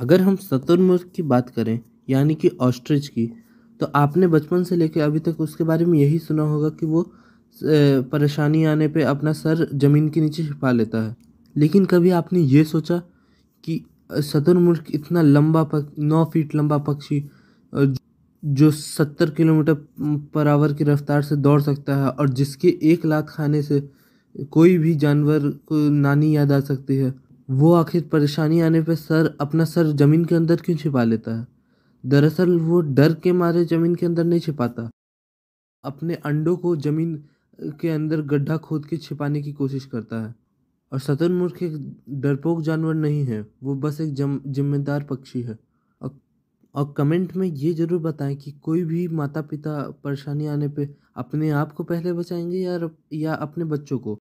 अगर हम शतुरमुर्ग की बात करें यानी कि ऑस्ट्रिच की तो आपने बचपन से लेकर अभी तक उसके बारे में यही सुना होगा कि वो परेशानी आने पे अपना सर ज़मीन के नीचे छिपा लेता है लेकिन कभी आपने ये सोचा कि शतुरमुर्ग इतना लंबा पक नौ फीट लंबा पक्षी जो सत्तर किलोमीटर पर आवर की रफ्तार से दौड़ सकता है और जिसके एक लात खाने से कोई भी जानवर को नानी याद आ सकती है वो आखिर परेशानी आने पे सर अपना सर ज़मीन के अंदर क्यों छिपा लेता है दरअसल वो डर के मारे ज़मीन के अंदर नहीं छिपाता अपने अंडों को ज़मीन के अंदर गड्ढा खोद के छिपाने की कोशिश करता है और मूर्ख एक डरपोक जानवर नहीं है वो बस एक जम जिम्मेदार पक्षी है और, और कमेंट में ये ज़रूर बताएं कि कोई भी माता पिता परेशानी आने पे अपने आप को पहले बचाएंगे या या अपने बच्चों को